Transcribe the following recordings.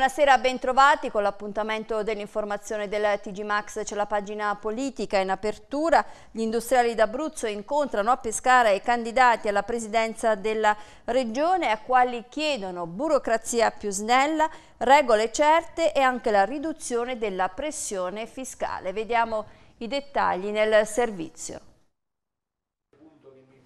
Buonasera, bentrovati con l'appuntamento dell'informazione del TG Max, c'è la pagina politica in apertura. Gli industriali d'Abruzzo incontrano a Pescara i candidati alla presidenza della regione a quali chiedono burocrazia più snella, regole certe e anche la riduzione della pressione fiscale. Vediamo i dettagli nel servizio.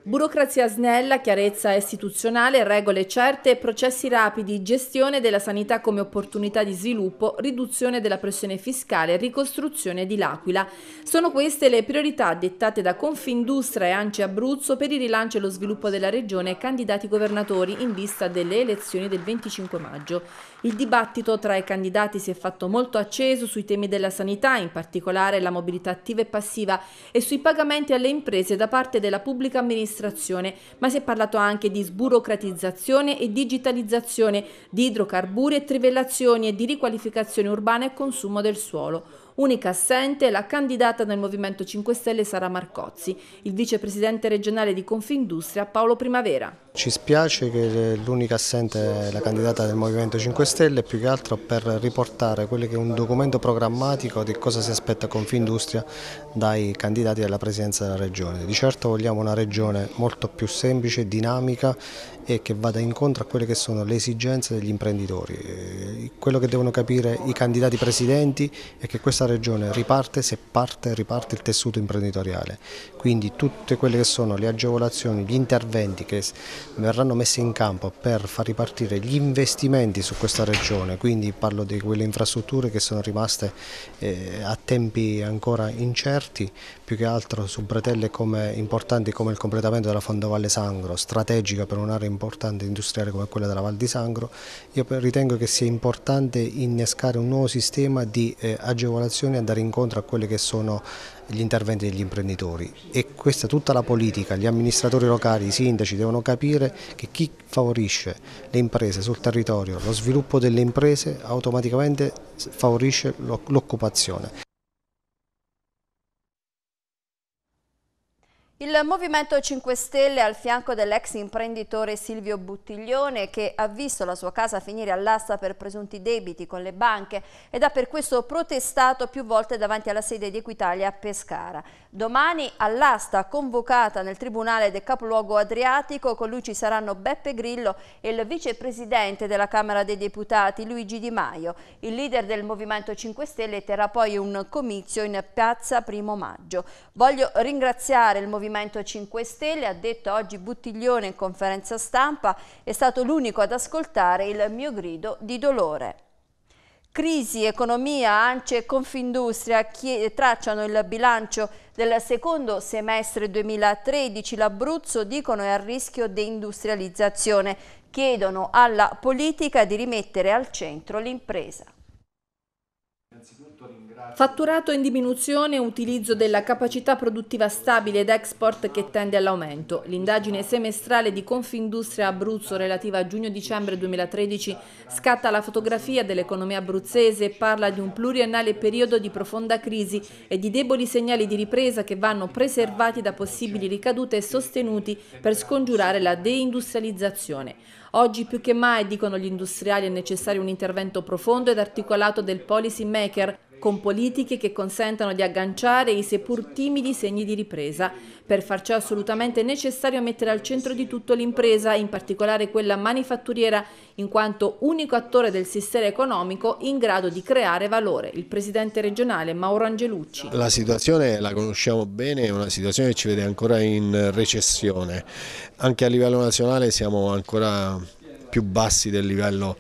Burocrazia snella, chiarezza istituzionale, regole certe processi rapidi, gestione della sanità come opportunità di sviluppo, riduzione della pressione fiscale, ricostruzione di L'Aquila. Sono queste le priorità dettate da Confindustria e Anci Abruzzo per il rilancio e lo sviluppo della regione e candidati governatori in vista delle elezioni del 25 maggio. Il dibattito tra i candidati si è fatto molto acceso sui temi della sanità, in particolare la mobilità attiva e passiva, e sui pagamenti alle imprese da parte della pubblica amministrazione, ma si è parlato anche di sburocratizzazione e digitalizzazione, di idrocarburi e trivellazioni e di riqualificazione urbana e consumo del suolo. Unica assente la candidata del Movimento 5 Stelle Sara Marcozzi, il vicepresidente regionale di Confindustria Paolo Primavera. Ci spiace che l'unica assente è la candidata del Movimento 5 Stelle, più che altro per riportare quello che è un documento programmatico di cosa si aspetta Confindustria dai candidati alla presidenza della regione. Di certo vogliamo una regione molto più semplice, dinamica e che vada incontro a quelle che sono le esigenze degli imprenditori. Quello che devono capire i candidati presidenti è che questa questa regione riparte, se parte, riparte il tessuto imprenditoriale. Quindi tutte quelle che sono le agevolazioni, gli interventi che verranno messi in campo per far ripartire gli investimenti su questa regione, quindi parlo di quelle infrastrutture che sono rimaste eh, a tempi ancora incerti, più che altro su bretelle come, importanti come il completamento della Fondovalle Sangro, strategica per un'area importante industriale come quella della Val di Sangro, io ritengo che sia importante innescare un nuovo sistema di eh, agevolazione e andare incontro a quelli che sono gli interventi degli imprenditori e questa tutta la politica, gli amministratori locali, i sindaci devono capire che chi favorisce le imprese sul territorio, lo sviluppo delle imprese automaticamente favorisce l'occupazione. Il Movimento 5 Stelle al fianco dell'ex imprenditore Silvio Buttiglione che ha visto la sua casa finire all'asta per presunti debiti con le banche ed ha per questo protestato più volte davanti alla sede di Equitalia a Pescara. Domani all'asta convocata nel Tribunale del Capoluogo Adriatico, con lui ci saranno Beppe Grillo e il vicepresidente della Camera dei Deputati Luigi Di Maio. Il leader del Movimento 5 Stelle terrà poi un comizio in piazza Primo Maggio. Voglio ringraziare il Movimento 5 Stelle, ha detto oggi Buttiglione in conferenza stampa, è stato l'unico ad ascoltare il mio grido di dolore. Crisi, economia, ANCE e Confindustria tracciano il bilancio del secondo semestre 2013. L'Abruzzo dicono è a rischio deindustrializzazione. Chiedono alla politica di rimettere al centro l'impresa. Fatturato in diminuzione, utilizzo della capacità produttiva stabile ed export che tende all'aumento. L'indagine semestrale di Confindustria Abruzzo relativa a giugno-dicembre 2013 scatta la fotografia dell'economia abruzzese e parla di un pluriennale periodo di profonda crisi e di deboli segnali di ripresa che vanno preservati da possibili ricadute e sostenuti per scongiurare la deindustrializzazione. Oggi più che mai, dicono gli industriali, è necessario un intervento profondo ed articolato del policy maker con politiche che consentano di agganciare i seppur timidi segni di ripresa. Per farci è assolutamente necessario mettere al centro di tutto l'impresa, in particolare quella manifatturiera, in quanto unico attore del sistema economico in grado di creare valore. Il presidente regionale Mauro Angelucci. La situazione la conosciamo bene, è una situazione che ci vede ancora in recessione. Anche a livello nazionale siamo ancora più bassi del livello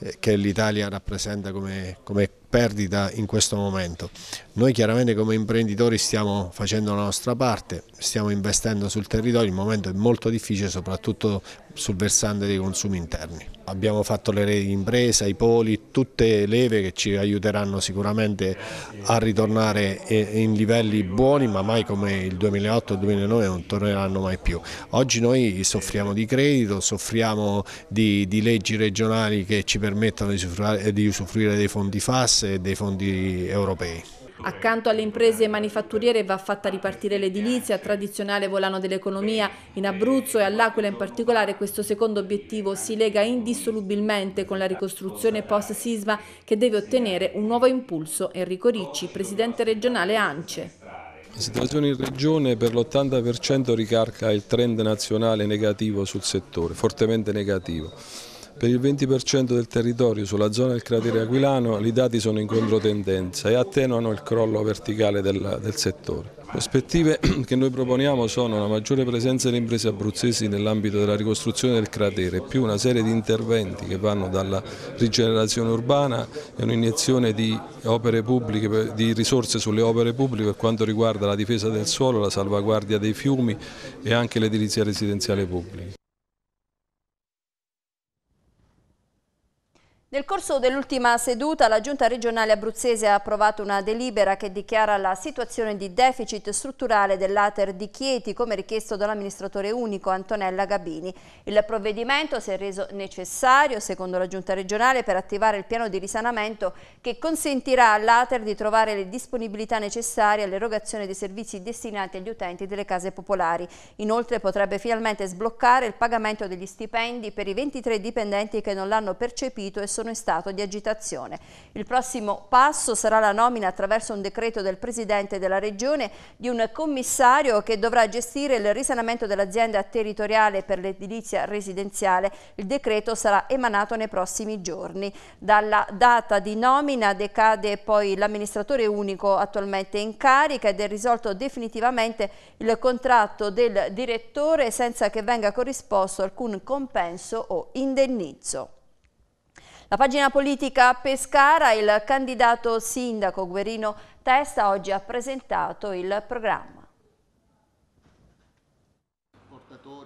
eh, che l'Italia rappresenta come, come perdita in questo momento. Noi chiaramente come imprenditori stiamo facendo la nostra parte, stiamo investendo sul territorio, il momento è molto difficile soprattutto sul versante dei consumi interni. Abbiamo fatto le reti di impresa, i poli, tutte leve che ci aiuteranno sicuramente a ritornare in livelli buoni ma mai come il 2008 2009 non torneranno mai più. Oggi noi soffriamo di credito, soffriamo di, di leggi regionali che ci permettono di usufruire dei fondi FAS, tasse e dei fondi europei. Accanto alle imprese manifatturiere va fatta ripartire l'edilizia, tradizionale volano dell'economia. In Abruzzo e all'Aquila in particolare questo secondo obiettivo si lega indissolubilmente con la ricostruzione post-sisma che deve ottenere un nuovo impulso. Enrico Ricci, presidente regionale ANCE. La situazione in regione per l'80% ricarca il trend nazionale negativo sul settore, fortemente negativo. Per il 20% del territorio sulla zona del cratere aquilano i dati sono in controtendenza e attenuano il crollo verticale del, del settore. Le prospettive che noi proponiamo sono una maggiore presenza delle imprese abruzzesi nell'ambito della ricostruzione del cratere, più una serie di interventi che vanno dalla rigenerazione urbana e un'iniezione di, di risorse sulle opere pubbliche per quanto riguarda la difesa del suolo, la salvaguardia dei fiumi e anche l'edilizia residenziale pubblica. Nel corso dell'ultima seduta la Giunta regionale abruzzese ha approvato una delibera che dichiara la situazione di deficit strutturale dell'Ater di Chieti come richiesto dall'amministratore unico Antonella Gabini. Il provvedimento si è reso necessario, secondo la Giunta regionale, per attivare il piano di risanamento che consentirà all'Ater di trovare le disponibilità necessarie all'erogazione dei servizi destinati agli utenti delle case popolari. Inoltre potrebbe finalmente sbloccare il pagamento degli stipendi per i 23 dipendenti che non l'hanno percepito e sono sono in stato di agitazione. Il prossimo passo sarà la nomina attraverso un decreto del Presidente della Regione di un commissario che dovrà gestire il risanamento dell'azienda territoriale per l'edilizia residenziale. Il decreto sarà emanato nei prossimi giorni. Dalla data di nomina decade poi l'amministratore unico attualmente in carica ed è risolto definitivamente il contratto del direttore senza che venga corrisposto alcun compenso o indennizzo. La pagina politica Pescara, il candidato sindaco Guerino Testa oggi ha presentato il programma.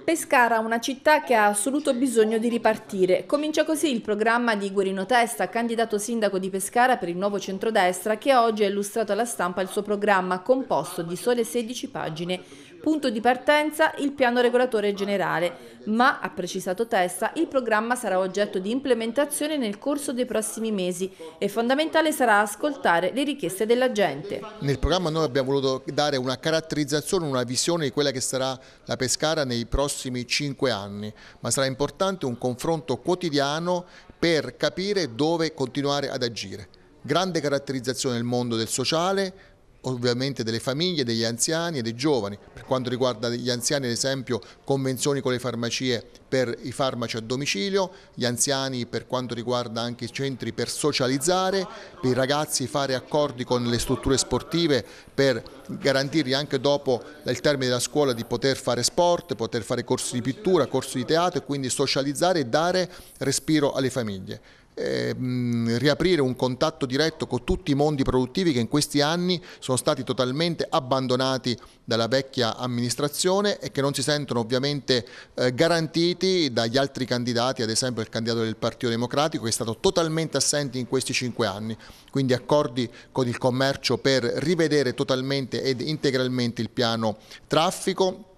Pescara, una città che ha assoluto bisogno di ripartire. Comincia così il programma di Guerino Testa, candidato sindaco di Pescara per il nuovo centrodestra, che oggi ha illustrato alla stampa il suo programma, composto di sole 16 pagine. Punto di partenza il piano regolatore generale, ma, ha precisato Testa, il programma sarà oggetto di implementazione nel corso dei prossimi mesi e fondamentale sarà ascoltare le richieste della gente. Nel programma noi abbiamo voluto dare una caratterizzazione, una visione di quella che sarà la Pescara nei prossimi cinque anni, ma sarà importante un confronto quotidiano per capire dove continuare ad agire. Grande caratterizzazione del mondo del sociale, ovviamente delle famiglie, degli anziani e dei giovani. Per quanto riguarda gli anziani, ad esempio, convenzioni con le farmacie per i farmaci a domicilio, gli anziani per quanto riguarda anche i centri per socializzare, per i ragazzi fare accordi con le strutture sportive per garantirgli anche dopo il termine della scuola di poter fare sport, poter fare corsi di pittura, corsi di teatro e quindi socializzare e dare respiro alle famiglie. Ehm, riaprire un contatto diretto con tutti i mondi produttivi che in questi anni sono stati totalmente abbandonati dalla vecchia amministrazione e che non si sentono ovviamente eh, garantiti dagli altri candidati, ad esempio il candidato del Partito Democratico che è stato totalmente assente in questi cinque anni. Quindi accordi con il commercio per rivedere totalmente ed integralmente il piano traffico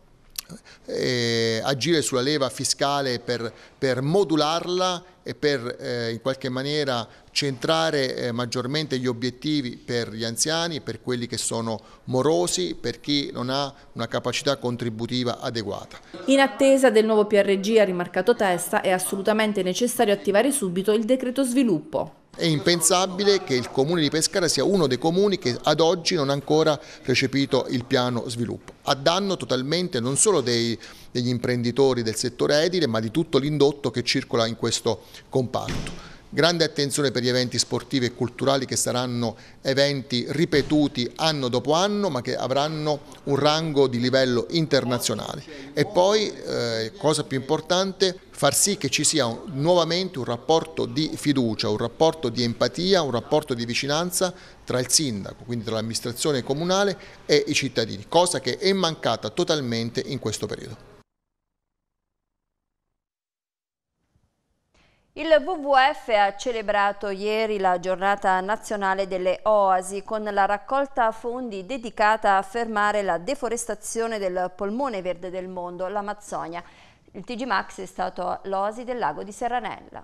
eh, agire sulla leva fiscale per, per modularla e per eh, in qualche maniera centrare eh, maggiormente gli obiettivi per gli anziani, per quelli che sono morosi, per chi non ha una capacità contributiva adeguata. In attesa del nuovo PRG, ha rimarcato Testa, è assolutamente necessario attivare subito il decreto sviluppo. È impensabile che il comune di Pescara sia uno dei comuni che ad oggi non ha ancora recepito il piano sviluppo, a danno totalmente non solo dei, degli imprenditori del settore edile ma di tutto l'indotto che circola in questo comparto. Grande attenzione per gli eventi sportivi e culturali che saranno eventi ripetuti anno dopo anno ma che avranno un rango di livello internazionale. E poi, eh, cosa più importante, far sì che ci sia un, nuovamente un rapporto di fiducia, un rapporto di empatia, un rapporto di vicinanza tra il sindaco, quindi tra l'amministrazione comunale e i cittadini, cosa che è mancata totalmente in questo periodo. Il WWF ha celebrato ieri la giornata nazionale delle oasi con la raccolta fondi dedicata a fermare la deforestazione del polmone verde del mondo, l'Amazzonia. Il TG Max è stato l'oasi del lago di Serranella.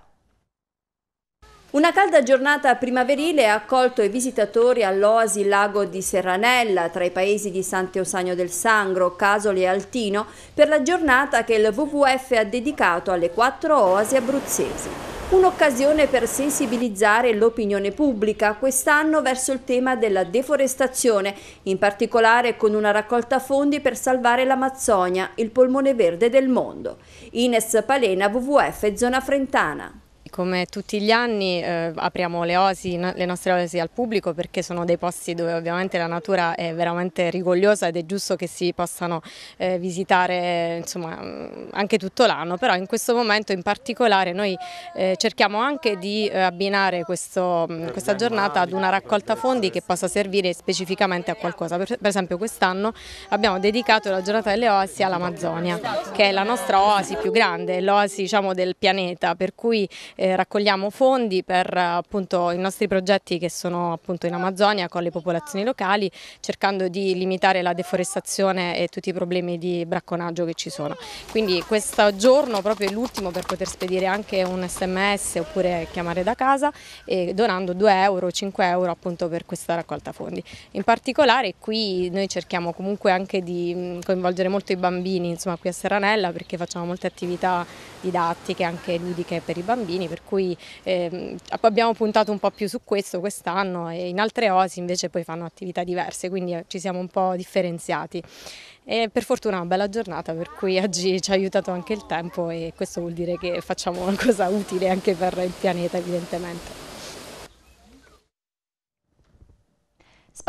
Una calda giornata primaverile ha accolto i visitatori all'Oasi Lago di Serranella tra i paesi di Sant'Eusagno del Sangro, Casoli e Altino per la giornata che il WWF ha dedicato alle quattro oasi abruzzesi. Un'occasione per sensibilizzare l'opinione pubblica quest'anno verso il tema della deforestazione, in particolare con una raccolta fondi per salvare l'Amazzonia, il polmone verde del mondo. Ines Palena, WWF Zona Frentana. Come tutti gli anni eh, apriamo le, osi, le nostre oasi al pubblico perché sono dei posti dove ovviamente la natura è veramente rigogliosa ed è giusto che si possano eh, visitare insomma, mm, anche tutto l'anno, però in questo momento in particolare noi eh, cerchiamo anche di eh, abbinare questo, mm, questa giornata ad una raccolta fondi che possa servire specificamente a qualcosa. Per, per esempio quest'anno abbiamo dedicato la giornata delle oasi all'Amazzonia, che è la nostra oasi più grande, l'oasi diciamo, del pianeta, per cui eh, raccogliamo fondi per appunto, i nostri progetti che sono appunto, in Amazzonia con le popolazioni locali cercando di limitare la deforestazione e tutti i problemi di bracconaggio che ci sono. Quindi questo giorno proprio è l'ultimo per poter spedire anche un sms oppure chiamare da casa e donando 2 euro, 5 euro appunto per questa raccolta fondi. In particolare qui noi cerchiamo comunque anche di mm, coinvolgere molto i bambini insomma, qui a Serranella perché facciamo molte attività didattiche anche ludiche per i bambini per cui eh, abbiamo puntato un po' più su questo quest'anno e in altre osi invece poi fanno attività diverse, quindi ci siamo un po' differenziati. E per fortuna è una bella giornata per cui oggi ci ha aiutato anche il tempo e questo vuol dire che facciamo una cosa utile anche per il pianeta evidentemente.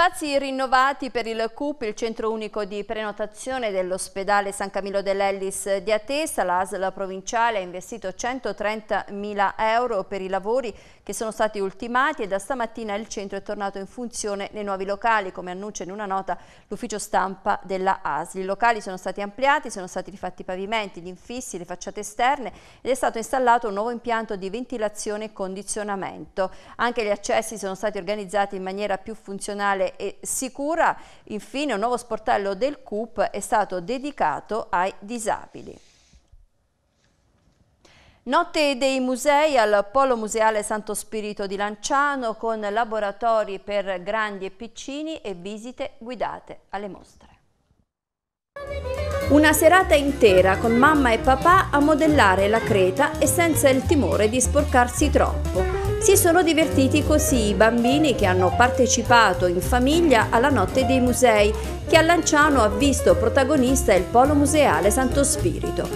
Spazi rinnovati per il CUP, il centro unico di prenotazione dell'ospedale San Camillo dell'Ellis di Atesa. L'ASL provinciale ha investito 130.000 euro per i lavori che sono stati ultimati e da stamattina il centro è tornato in funzione nei nuovi locali, come annuncia in una nota l'ufficio stampa della ASL. I locali sono stati ampliati, sono stati rifatti i pavimenti, gli infissi, le facciate esterne ed è stato installato un nuovo impianto di ventilazione e condizionamento. Anche gli accessi sono stati organizzati in maniera più funzionale e sicura. Infine un nuovo sportello del CUP è stato dedicato ai disabili. Notte dei musei al Polo Museale Santo Spirito di Lanciano con laboratori per grandi e piccini e visite guidate alle mostre. Una serata intera con mamma e papà a modellare la creta e senza il timore di sporcarsi troppo. Si sono divertiti così i bambini che hanno partecipato in famiglia alla Notte dei Musei, che a Lanciano ha visto protagonista il Polo Museale Santo Spirito.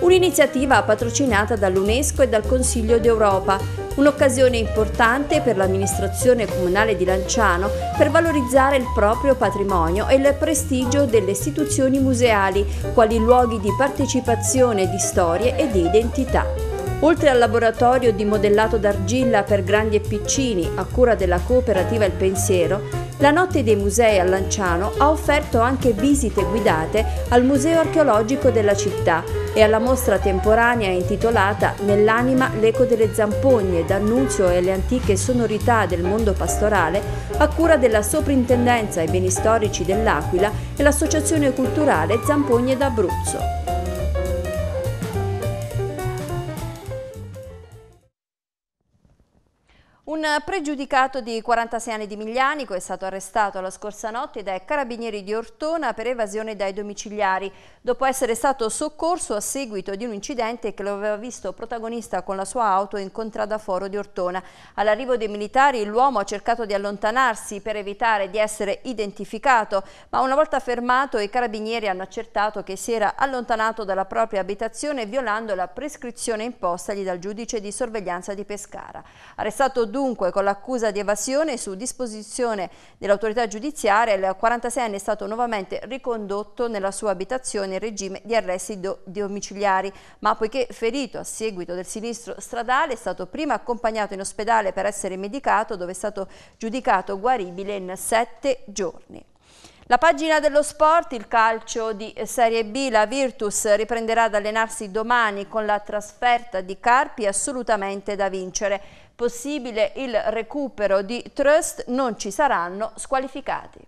Un'iniziativa patrocinata dall'UNESCO e dal Consiglio d'Europa, un'occasione importante per l'amministrazione comunale di Lanciano per valorizzare il proprio patrimonio e il prestigio delle istituzioni museali, quali luoghi di partecipazione di storie e di identità. Oltre al laboratorio di modellato d'argilla per grandi e piccini a cura della cooperativa Il Pensiero, la Notte dei Musei a Lanciano ha offerto anche visite guidate al Museo archeologico della città e alla mostra temporanea intitolata Nell'anima l'eco delle zampogne, d'annunzio e le antiche sonorità del mondo pastorale a cura della Soprintendenza ai beni storici dell'Aquila e l'Associazione culturale Zampogne d'Abruzzo. Un pregiudicato di 46 anni di Miglianico è stato arrestato la scorsa notte dai carabinieri di Ortona per evasione dai domiciliari, dopo essere stato soccorso a seguito di un incidente che lo aveva visto protagonista con la sua auto in contrada foro di Ortona. All'arrivo dei militari l'uomo ha cercato di allontanarsi per evitare di essere identificato, ma una volta fermato i carabinieri hanno accertato che si era allontanato dalla propria abitazione violando la prescrizione impostagli dal giudice di sorveglianza di Pescara. Arrestato dunque con l'accusa di evasione su disposizione dell'autorità giudiziaria il 46enne è stato nuovamente ricondotto nella sua abitazione in regime di arresti domiciliari, ma poiché ferito a seguito del sinistro stradale è stato prima accompagnato in ospedale per essere medicato dove è stato giudicato guaribile in sette giorni. La pagina dello sport, il calcio di Serie B, la Virtus riprenderà ad allenarsi domani con la trasferta di Carpi assolutamente da vincere possibile il recupero di Trust, non ci saranno squalificati.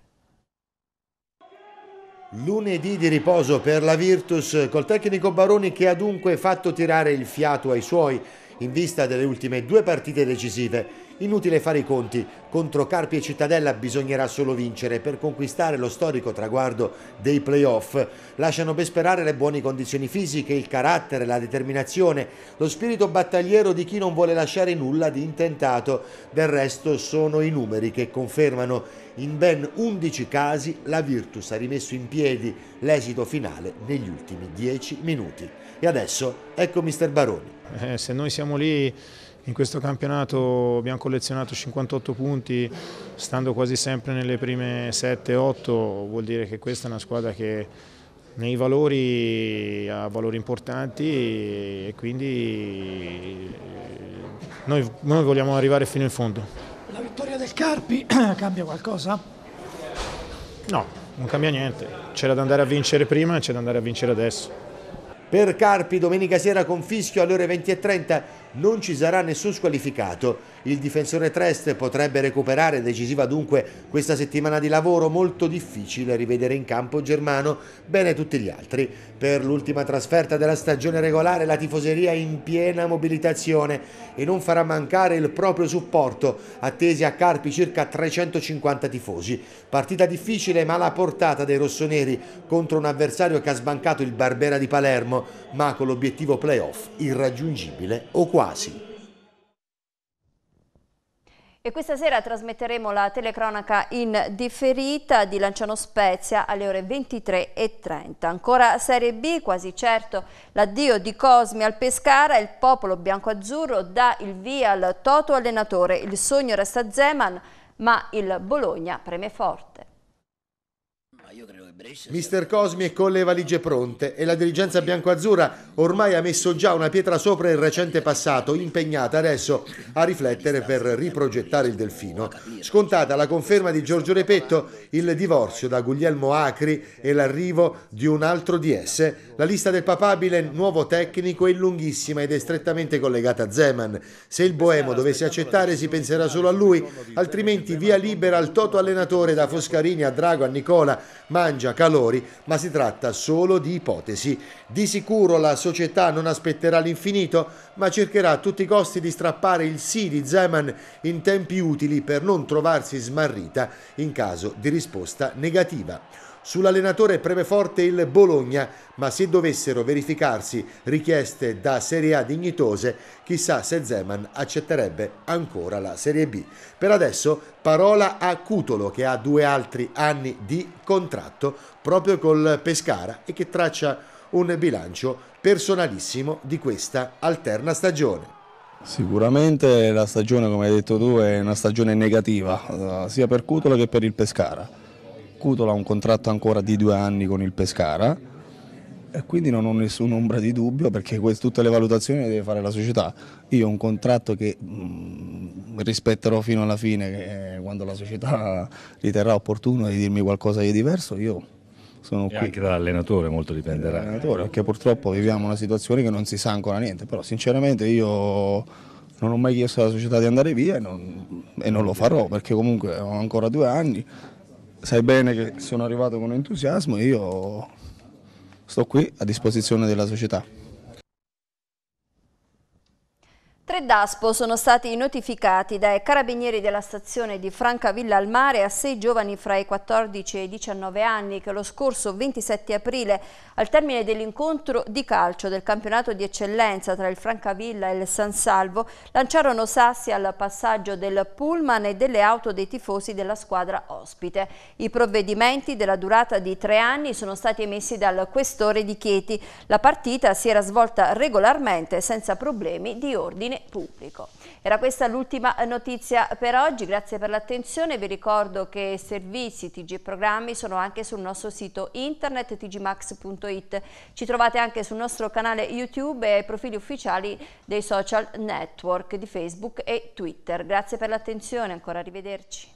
Lunedì di riposo per la Virtus col tecnico Baroni che ha dunque fatto tirare il fiato ai suoi in vista delle ultime due partite decisive. Inutile fare i conti, contro Carpi e Cittadella bisognerà solo vincere per conquistare lo storico traguardo dei playoff. Lasciano ben sperare le buone condizioni fisiche, il carattere, la determinazione, lo spirito battagliero di chi non vuole lasciare nulla di intentato. Del resto sono i numeri che confermano. In ben 11 casi la Virtus ha rimesso in piedi l'esito finale negli ultimi 10 minuti. E adesso ecco mister Baroni. Eh, se noi siamo lì in questo campionato abbiamo collezionato 58 punti, stando quasi sempre nelle prime 7-8, vuol dire che questa è una squadra che nei valori ha valori importanti e quindi eh, noi, noi vogliamo arrivare fino in fondo. La vittoria del Carpi cambia qualcosa? No, non cambia niente. C'era da andare a vincere prima e c'è da andare a vincere adesso per Carpi domenica sera con fischio alle ore 20.30 non ci sarà nessun squalificato. Il difensore Trest potrebbe recuperare, decisiva dunque questa settimana di lavoro, molto difficile rivedere in campo Germano, bene tutti gli altri. Per l'ultima trasferta della stagione regolare la tifoseria è in piena mobilitazione e non farà mancare il proprio supporto, attesi a Carpi circa 350 tifosi. Partita difficile ma la portata dei rossoneri contro un avversario che ha sbancato il Barbera di Palermo, ma con l'obiettivo playoff irraggiungibile o quasi quasi. E questa sera trasmetteremo la telecronaca in differita di Lanciano Spezia alle ore 23.30. Ancora Serie B, quasi certo l'addio di Cosmi al Pescara, il popolo bianco-azzurro dà il via al Toto allenatore. Il sogno resta Zeman, ma il Bologna preme forte. Mister Cosmi è con le valigie pronte e la dirigenza bianco-azzurra ormai ha messo già una pietra sopra il recente passato, impegnata adesso a riflettere per riprogettare il Delfino. Scontata la conferma di Giorgio Repetto, il divorzio da Guglielmo Acri e l'arrivo di un altro di esse, la lista del papabile nuovo tecnico è lunghissima ed è strettamente collegata a Zeman. Se il Boemo dovesse accettare si penserà solo a lui, altrimenti via libera al toto allenatore da Foscarini a Drago a Nicola mangia calori, ma si tratta solo di ipotesi. Di sicuro la società non aspetterà l'infinito, ma cercherà a tutti i costi di strappare il sì di Zeman in tempi utili per non trovarsi smarrita in caso di risposta negativa. Sull'allenatore preme forte il Bologna, ma se dovessero verificarsi richieste da Serie A dignitose, chissà se Zeman accetterebbe ancora la Serie B. Per adesso parola a Cutolo che ha due altri anni di contratto proprio col Pescara e che traccia un bilancio personalissimo di questa alterna stagione. Sicuramente la stagione, come hai detto tu, è una stagione negativa, eh, sia per Cutolo che per il Pescara Cutola ha un contratto ancora di due anni con il Pescara e quindi non ho nessun'ombra di dubbio perché tutte le valutazioni le deve fare la società. Io ho un contratto che mh, mm, rispetterò fino alla fine, quando la società riterrà opportuno di dirmi qualcosa di diverso, io sono e qui. Anche dall'allenatore molto dipenderà. Dall'allenatore, perché purtroppo viviamo una situazione che non si sa ancora niente, però sinceramente io non ho mai chiesto alla società di andare via e non, e non lo farò perché comunque ho ancora due anni sai bene che sono arrivato con entusiasmo e io sto qui a disposizione della società. Tre DASPO sono stati notificati dai carabinieri della stazione di Francavilla al Mare a sei giovani fra i 14 e i 19 anni che lo scorso 27 aprile, al termine dell'incontro di calcio del campionato di eccellenza tra il Francavilla e il San Salvo, lanciarono sassi al passaggio del pullman e delle auto dei tifosi della squadra ospite. I provvedimenti della durata di tre anni sono stati emessi dal questore di Chieti. La partita si era svolta regolarmente senza problemi di ordine bene pubblico. Era questa l'ultima notizia per oggi, grazie per l'attenzione, vi ricordo che servizi TG e Programmi sono anche sul nostro sito internet tgmax.it, ci trovate anche sul nostro canale YouTube e ai profili ufficiali dei social network di Facebook e Twitter. Grazie per l'attenzione, ancora arrivederci.